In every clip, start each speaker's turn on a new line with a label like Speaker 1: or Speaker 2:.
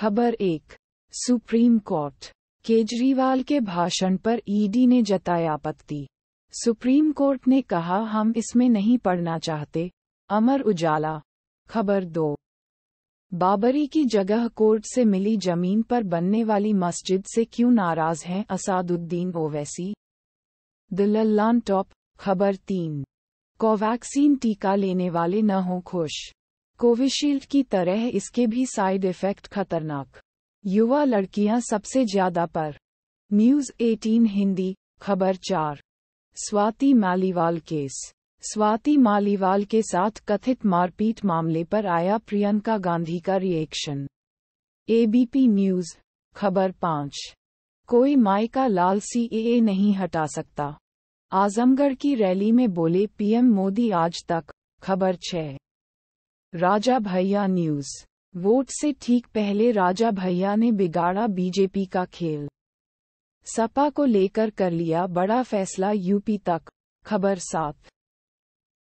Speaker 1: खबर एक supreme court Kejriwal के भाषण पर ईडी e ने जताई आपत्ति सुप्रीम कोर्ट ने कहा हम इसमें नहीं पढ़ना चाहते अमर उजाला खबर दो बाबरी की जगह कोर्ट से मिली जमीन पर बनने वाली मस्जिद से क्यों नाराज हैं असादुद्दीन ओवैसी द लल्लान टॉप खबर तीन कोवैक्सीन टीका लेने वाले न हों खुश कोविशील्ड की तरह इसके भी साइड इफेक्ट खतरनाक युवा लड़कियां सबसे ज्यादा पर न्यूज 18 हिंदी खबर चार स्वाति मालीवाल केस स्वाति मालीवाल के साथ कथित मारपीट मामले पर आया प्रियंका गांधी का रिएक्शन एबीपी न्यूज खबर पांच कोई मायका लाल सी ए नहीं हटा सकता आजमगढ़ की रैली में बोले पीएम मोदी आज तक खबर छः राजा भैया न्यूज वोट से ठीक पहले राजा भैया ने बिगाड़ा बीजेपी का खेल सपा को लेकर कर लिया बड़ा फैसला यूपी तक खबर साफ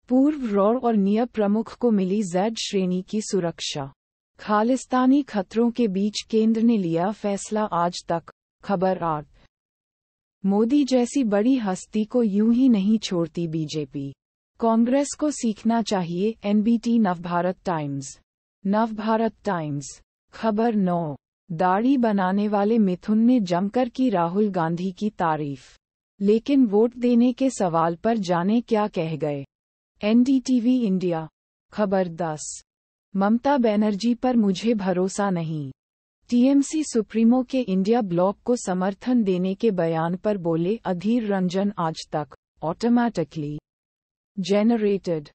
Speaker 1: पूर्व रौर और नियम प्रमुख को मिली जेड श्रेणी की सुरक्षा खालिस्तानी खतरों के बीच केंद्र ने लिया फैसला आज तक खबर आठ मोदी जैसी बड़ी हस्ती को यूं ही नहीं छोड़ती बीजेपी कांग्रेस को सीखना चाहिए NBT Navbharat Times Navbharat Times खबर नौ दाढ़ी बनाने वाले मिथुन ने जमकर की राहुल गांधी की तारीफ लेकिन वोट देने के सवाल पर जाने क्या कह गए एनडीटीवी इंडिया खबर दस ममता बनर्जी पर मुझे भरोसा नहीं टीएमसी सुप्रीमो के इंडिया ब्लॉक को समर्थन देने के बयान पर बोले अधीर रंजन आज तक ऑटोमैटिकली generated